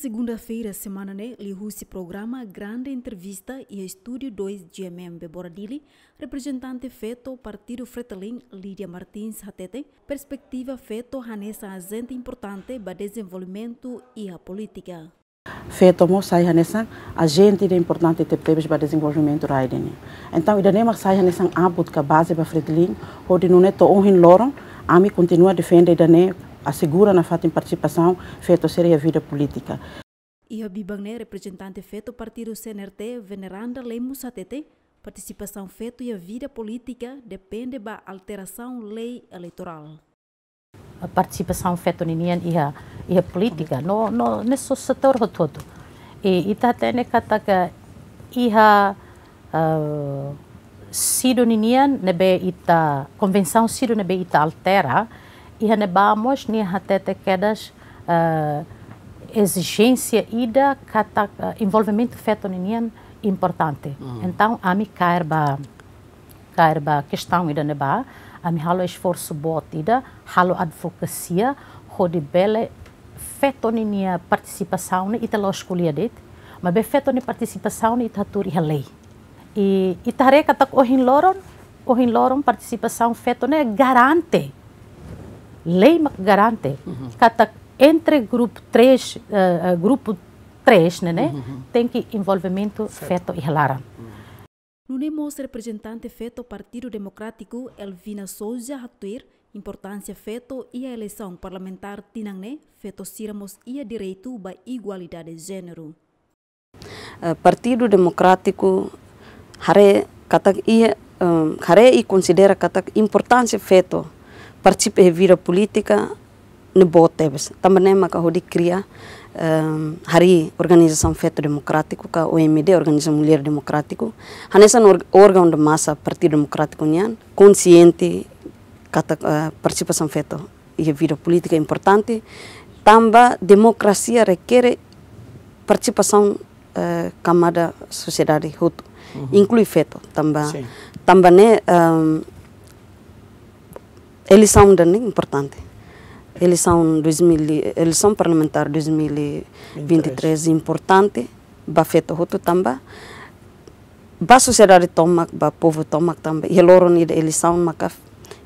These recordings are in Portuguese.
segunda-feira, semana né, liu-se programa Grande Entrevista e Estúdio 2 GMM Boradili, representante feto Partido Fretelin Lídia Martins Hatete, perspectiva feto Hanessa agente importante para desenvolvimento e a política. Feto mo sai Hanessa agente é importante te pebes para desenvolvimento raiden. Então, ida nema sai Hanessa abut ka base para Fretelin, onde não é to onhin loron, ami continua defende ida ne assegura na fato em participação feito seria a vida política. E a Bibangne, representante feito partido CNRT, veneranda lei Musatete, participação feito e a vida política depende da alteração lei eleitoral. A participação feita e a, e a política, no, no, nesse setor todo. E está tendo né, que atacar a ah, sido ninian, nebe ita, convenção sido nebe ita altera, e ihanebamos ni hatete quedas uh, eh, exigência ida kata uh, envolvimento feto ninian importante. Uhum. Então, a mi caerba caerba questão ida neba, a mim halo esforço bot ida, halo advocacia, hodi bele feto ninia participação ni ita lo escolha dit, mas be feto ni participação ni ita turi lei. E itare kata ohin loron, ohin loron participação feto ne garante lei garante uhum. que entre grupo 3, uh, grupo 3 né, né, uhum. uhum. tem que envolvimento certo. feto e lara. Uhum. No Nemos, representante feto Partido Democrático Elvina Souza Hatuir, importância feto e a eleição parlamentar Tinangné, feto siramos e a direito ba igualdade de gênero. Uh, Partido Democrático hare katak ia um, uh, hare e considera katak importância feto participe e vida politika ne botebes também maka hodi kria um, hari organizasyon feto demokratiku ka OMD organizasyon mulher demokratiku. hanesan or, organ de massa partido demokratiku nian, konsienti kata uh, eh, participação feto e vida politika importante tamba democracia requere participação uh, eh, kamada sociedade hutu uhum. inclui feto tamba Sim. tamba ne um, eleição é importante. Eleição, 2000, são parlamentar 2023 é importante. Bafeta Roto também. Ba sociedade toma, ba povo toma também. E loro ni eleição macaf.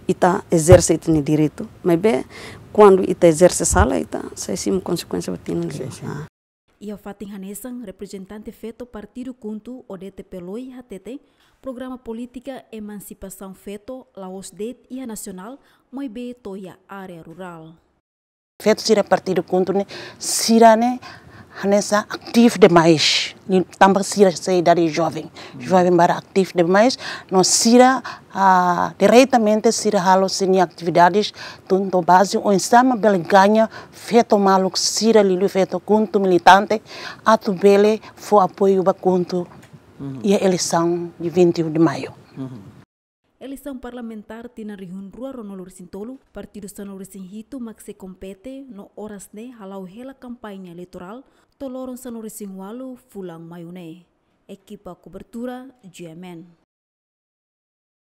Ita exerce ni direito. Mas bem, quando ita exerce sala, ita, se sim consequência batina. Sim, E fatih Hanesan, representante feto Partido Kuntu, Odete Peloi HTT, Programa Política Emancipação Feto, Laos Det e a Nacional, Moibe Toia, Área Rural. Feto sira Partido Kuntu, ne, sira ne, Hanesa, demais. também Sira sei idade jovem. Jovem para ativo demais, nós Sira ah, diretamente Sira halo sini atividades tanto base ou ensama bel ganha feito maluco Sira lilu feito conto militante tu bele foi apoio ba conto e a eleição de 21 de maio. Uhum. eleição parlamentar tina rihun rua rono lurisin tolu, partido sana lurisin hitu makse kompete no oras ne halau hela kampanye eleitoral toloron sana lurisin walu fulang mayune. Ekipa kubertura, GMN.